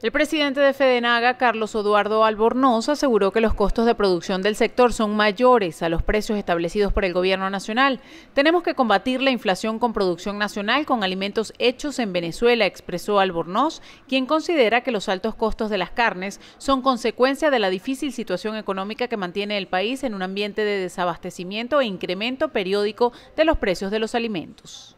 El presidente de Fedenaga, Carlos Eduardo Albornoz, aseguró que los costos de producción del sector son mayores a los precios establecidos por el gobierno nacional. Tenemos que combatir la inflación con producción nacional con alimentos hechos en Venezuela, expresó Albornoz, quien considera que los altos costos de las carnes son consecuencia de la difícil situación económica que mantiene el país en un ambiente de desabastecimiento e incremento periódico de los precios de los alimentos.